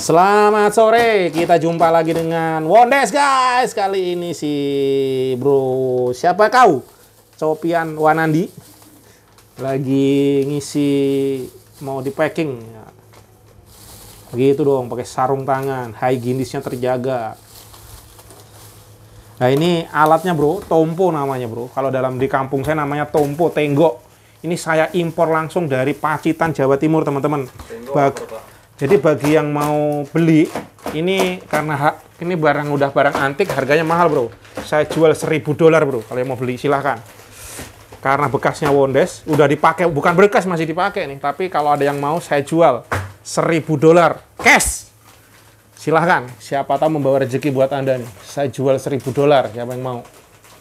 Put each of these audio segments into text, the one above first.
Selamat sore, kita jumpa lagi dengan Wondes guys. Kali ini si bro siapa kau? Copian Wanandi lagi ngisi mau di packing. Begitu dong, pakai sarung tangan, gindisnya terjaga. Nah ini alatnya bro, tompo namanya bro. Kalau dalam di kampung saya namanya tompo, tenggok. Ini saya impor langsung dari Pacitan, Jawa Timur teman-teman. Jadi bagi yang mau beli, ini karena hak, ini barang udah barang antik, harganya mahal bro. Saya jual 1000 dolar bro, kalau yang mau beli silahkan. Karena bekasnya Wondes, udah dipakai, bukan bekas masih dipakai nih, tapi kalau ada yang mau saya jual 1000 dolar cash. Silahkan, siapa tahu membawa rezeki buat Anda nih. Saya jual 1000 dolar, siapa yang mau.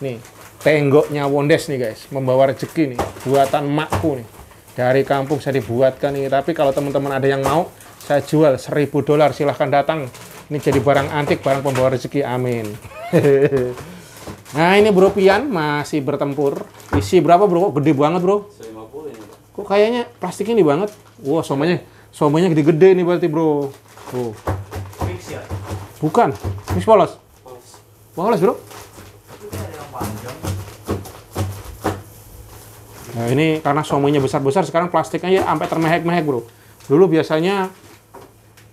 Nih, tengoknya Wondes nih guys, membawa rezeki nih, buatan makku nih. Dari kampung saya dibuatkan nih, tapi kalau teman-teman ada yang mau, saya jual seribu dolar silahkan datang ini jadi barang antik barang pembawa rezeki amin nah ini bro Pian masih bertempur isi berapa bro gede banget bro 150 ini kok kayaknya plastik ini banget wah wow, somanya somanya gede-gede nih berarti bro tuh oh. bukan mix polos polos polos bro Nah, ini karena somonya besar-besar, sekarang plastiknya ya sampai termehek-mehek, bro. Dulu biasanya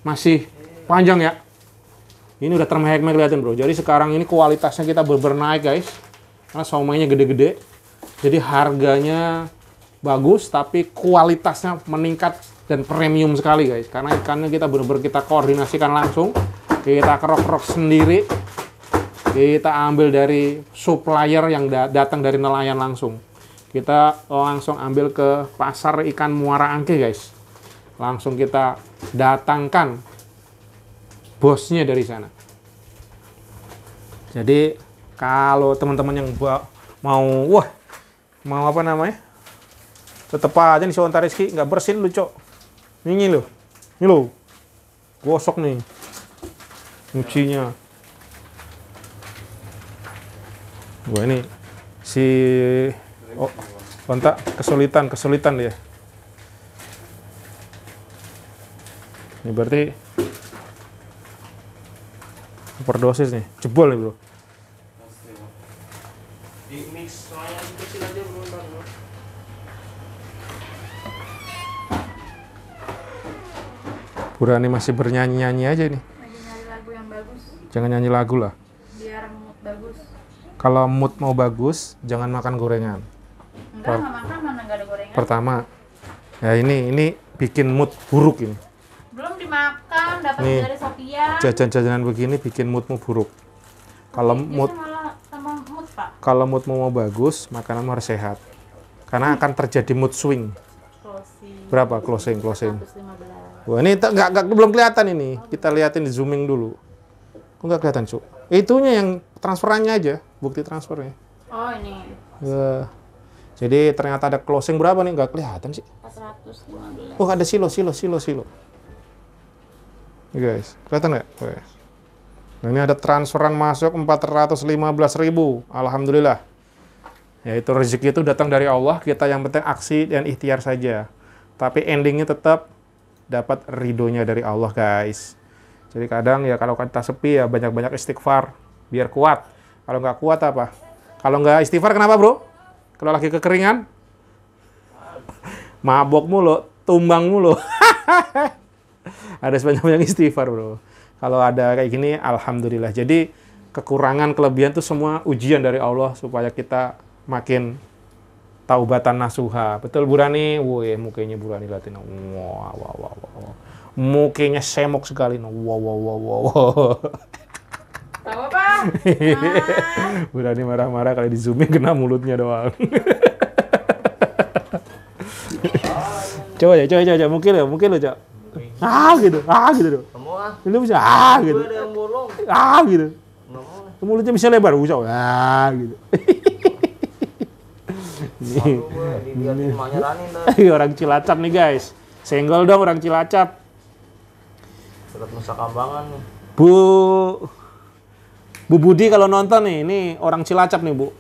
masih panjang ya. Ini udah termehek-mehek kelihatan bro. Jadi sekarang ini kualitasnya kita berbernaik guys. Karena somainya gede-gede. Jadi harganya bagus tapi kualitasnya meningkat dan premium sekali guys. Karena ikannya kita benar-benar kita koordinasikan langsung. Kita kerok-kerok sendiri. Kita ambil dari supplier yang datang dari nelayan langsung. Kita langsung ambil ke pasar ikan muara angke guys langsung kita datangkan bosnya dari sana. Jadi kalau teman-teman yang mau wah mau apa namanya tetep aja nih Sontar Rizky nggak bersin lu cok ini lo ini lo gosok nih nyucinya gue ini si oh kontak kesulitan kesulitan dia ini berarti overdosis nih jebol nih bro Burani masih bernyanyi-nyanyi aja nih. lagu yang bagus. Jangan nyanyi lagu lah. Biar mood bagus. Kalau mood mau bagus, jangan makan gorengan. Enggak, per- makan mana enggak ada gorengan. Pertama, ya ini ini bikin mood buruk ini dapat nih, dari Sophia. Jajan-jajanan begini bikin moodmu buruk. Kalau mood mood, Pak. Kalau moodmu mau bagus, makanan harus sehat. Karena hmm. akan terjadi mood swing. Closing. Berapa closing closing? 115. Wah, ini enggak, enggak belum kelihatan ini. Oh, Kita liatin di zooming dulu. Kok enggak kelihatan, Cuk? Itunya yang transferannya aja, bukti transfernya. Oh, ini. Uh. Jadi ternyata ada closing berapa nih? Enggak kelihatan sih. 415. Oh, ada silo, silo, silo, silo. Nih guys, kelihatan nggak? Nah, ini ada transferan masuk 415.000. ribu. Alhamdulillah. Ya, itu rezeki itu datang dari Allah, kita yang penting aksi dan ikhtiar saja. Tapi endingnya tetap dapat ridhonya dari Allah guys. Jadi kadang ya kalau kita sepi ya banyak-banyak istighfar biar kuat. Kalau nggak kuat apa? Kalau nggak istighfar kenapa bro? Kalau lagi kekeringan? Mabok mulu, tumbang mulu. ada sebanyak yang istighfar bro. Kalau ada kayak gini, alhamdulillah. Jadi kekurangan, kelebihan itu semua ujian dari Allah supaya kita makin taubatan nasuha. Betul Burani? Woi, mukanya Burani Latina. Wow, wow, wow, wow. Mukanya semok sekali. Wow, wow, wow, wow. Tahu apa? Burani marah-marah kali di zooming kena mulutnya doang. coba ya, coba, coba, coba. Mungkin ya, mungkin lo, coba ah gitu ah gitu tuh semua ah. lu bisa ah gitu ada yang bolong ah gitu Semua. Ah. mulutnya bisa lebar bisa ah gitu Ini orang Cilacap nih guys. Senggol dong orang Cilacap. tetap Nusa Kambangan nih. Bu Bu Budi kalau nonton nih, ini orang Cilacap nih, Bu.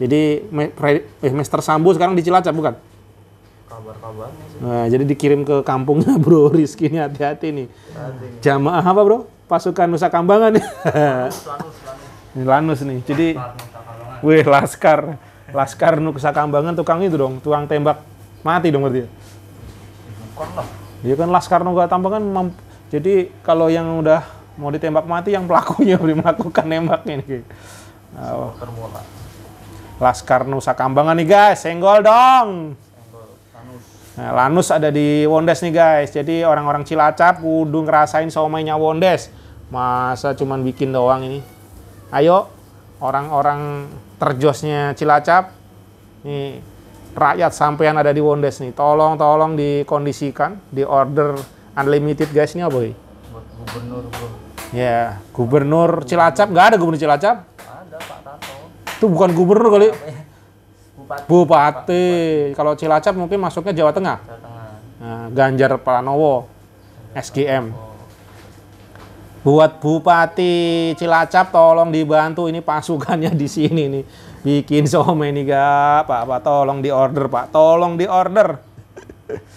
Jadi eh, Master Sambu sekarang di Cilacap bukan? kabar-kabarnya sih. Nah, jadi dikirim ke kampungnya Bro Rizky ini hati-hati nih. Hati Jamaah apa Bro? Pasukan Nusa Kambangan nih. Lanus, lanus, lanus. lanus nih. Jadi weh wih laskar laskar Nusa Kambangan tukang itu dong, tuang tembak mati dong berarti. Ya? Bukan lah. Iya kan laskar Nusa Kambangan kan jadi kalau yang udah mau ditembak mati yang pelakunya beri melakukan nembak ini. Oh. Laskar Nusa Kambangan nih guys, senggol dong. Nah, Lanus ada di Wondes nih guys. Jadi orang-orang Cilacap kudu ngerasain somainya Wondes. Masa cuman bikin doang ini. Ayo orang-orang terjosnya Cilacap nih rakyat sampean ada di Wondes nih. Tolong-tolong dikondisikan, di order unlimited guys nih boy. gubernur, Bro. Ya, gubernur Cilacap nggak ada gubernur Cilacap? Ada Pak Tato. Itu bukan gubernur kali. ya? Bupati. Bupati. Kalau Cilacap mungkin masuknya Jawa Tengah. Jawa Tengah. Nah, Ganjar Pranowo, Ganjar SGM. Pranowo. Buat Bupati Cilacap tolong dibantu ini pasukannya di sini nih. Bikin somai ini gak, Pak, Pak tolong diorder, Pak. Tolong diorder.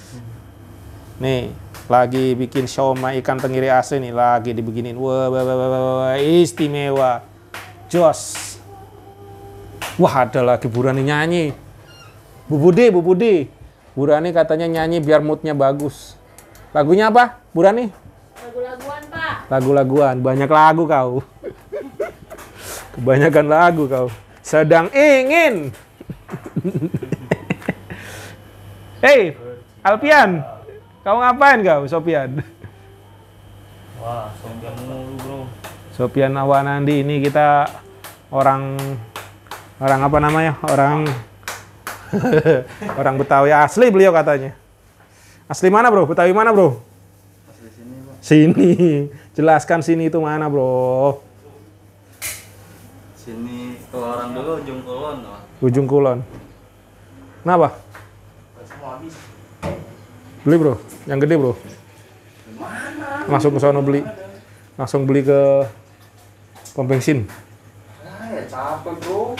nih, lagi bikin somai ikan tenggiri asin nih, lagi dibikinin Wah, wah, wah, wah, wah istimewa. Joss. Wah ada lagi Burani nyanyi. Bu Budi, Bu Budi. Burani katanya nyanyi biar moodnya bagus. Lagunya apa, Burani? Lagu-laguan, Pak. Lagu-laguan. Banyak lagu kau. Kebanyakan lagu kau. Sedang ingin. Hei, Alpian. Kau ngapain kau, Sopian? Wah, Sopian mulu, Bro. Sopian Awanandi ini kita orang orang apa namanya orang orang Betawi asli beliau katanya asli mana bro Betawi mana bro asli sini bro. sini jelaskan sini itu mana bro sini kalau orang dulu ujung kulon bro. ujung kulon kenapa beli bro yang gede bro langsung ke sana beli langsung beli ke pom bensin ah, ya capek bro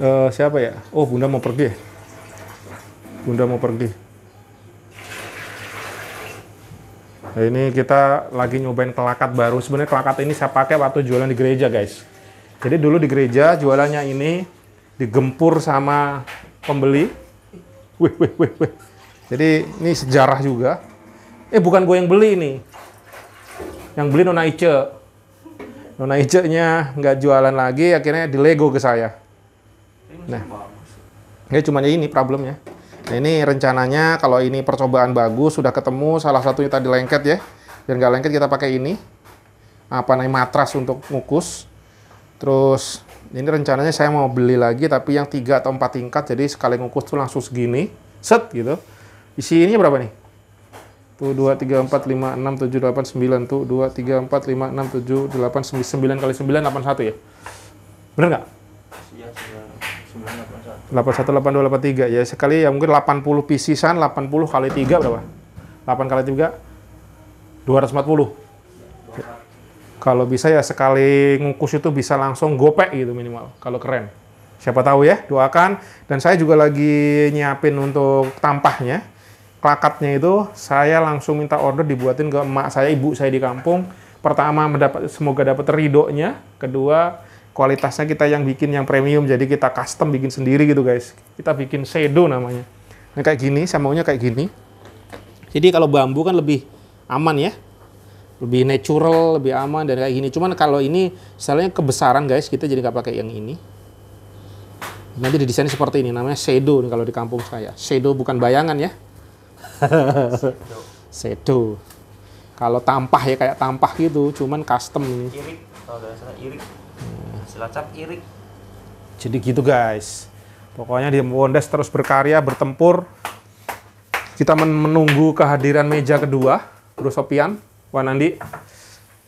uh, siapa ya? Oh, Bunda mau pergi. Bunda mau pergi. Nah, ini kita lagi nyobain kelakat baru. Sebenarnya kelakat ini saya pakai waktu jualan di gereja, guys. Jadi dulu di gereja jualannya ini digempur sama pembeli. Wih, wih, wih, wih. Jadi ini sejarah juga. Eh, bukan gue yang beli ini. Yang beli Nona Ice. Nona Ice-nya nggak jualan lagi, akhirnya dilego ke saya Nah, ini cuma ya ini problemnya. Nah, ini rencananya kalau ini percobaan bagus, sudah ketemu salah satunya tadi lengket ya. Dan nggak lengket kita pakai ini. Apa namanya matras untuk ngukus. Terus ini rencananya saya mau beli lagi tapi yang tiga atau empat tingkat jadi sekali ngukus tuh langsung segini, set gitu. Isi ini berapa nih? Tuh 2 3 4 5 6 7 8 9 tuh 2 3 4 5 6 7 8 9 9 kali 9 81 ya. Bener nggak? Iya, 81, 82, 83 ya sekali ya mungkin 80 pisisan 80 kali 3 berapa? 8 kali 3 240 kalau bisa ya sekali ngukus itu bisa langsung gopek gitu minimal kalau keren siapa tahu ya doakan dan saya juga lagi nyiapin untuk tampahnya klakatnya itu saya langsung minta order dibuatin ke emak saya ibu saya di kampung pertama mendapat semoga dapat ridonya kedua kualitasnya kita yang bikin yang premium jadi kita custom bikin sendiri gitu guys kita bikin shadow namanya Ini nah, kayak gini saya maunya kayak gini jadi kalau bambu kan lebih aman ya lebih natural lebih aman dan kayak gini cuman kalau ini misalnya kebesaran guys kita jadi nggak pakai yang ini nanti di desain seperti ini namanya shadow nih kalau di kampung saya shadow bukan bayangan ya shadow kalau tampah ya kayak tampah gitu cuman custom ini irik kalau irik hmm. Cilacap irik. Jadi gitu guys. Pokoknya di Wondes terus berkarya, bertempur. Kita menunggu kehadiran meja kedua, Bro Sopian, Wanandi.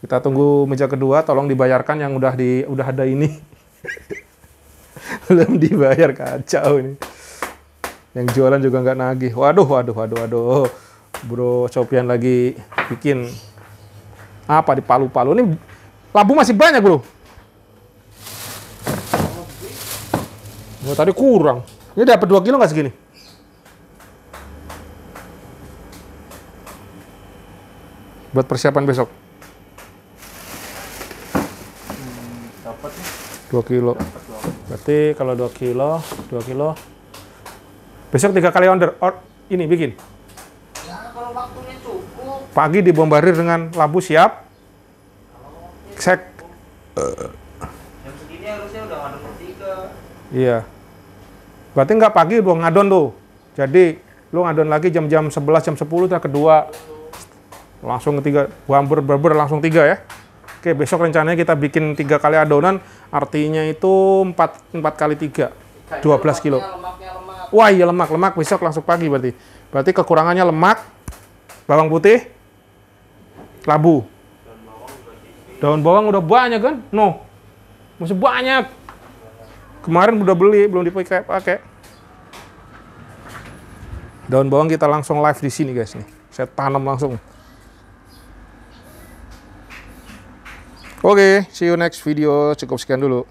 Kita tunggu meja kedua, tolong dibayarkan yang udah di udah ada ini. Belum dibayar kacau ini. Yang jualan juga nggak nagih. Waduh, waduh, waduh, waduh. Bro Sopian lagi bikin apa di palu-palu. Ini labu masih banyak, Bro. Oh, tadi kurang. Ini dapat 2 kilo nggak segini? Buat persiapan besok. Hmm, dapat 2 kilo. Dapet Berarti kalau 2 kilo, 2 kilo. Besok tiga kali order. Or, ini bikin. Ya, kalau waktunya cukup. Pagi dibombardir dengan lampu siap. Sek. Jam segini harusnya udah ada per Iya. Berarti nggak pagi lu ngadon tuh. Jadi lu ngadon lagi jam-jam 11, jam 10 tuh kedua. Langsung ketiga, ber, ber langsung tiga ya. Oke, besok rencananya kita bikin tiga kali adonan, artinya itu empat empat kali tiga dua belas kilo. Wah iya lemak, lemak besok langsung pagi berarti. Berarti kekurangannya lemak, bawang putih, labu. Daun bawang udah banyak kan? No. Masih banyak. Kemarin udah beli, belum dipakai pakai. Daun bawang kita langsung live di sini guys nih. Saya tanam langsung. Oke, okay, see you next video. Cukup sekian dulu.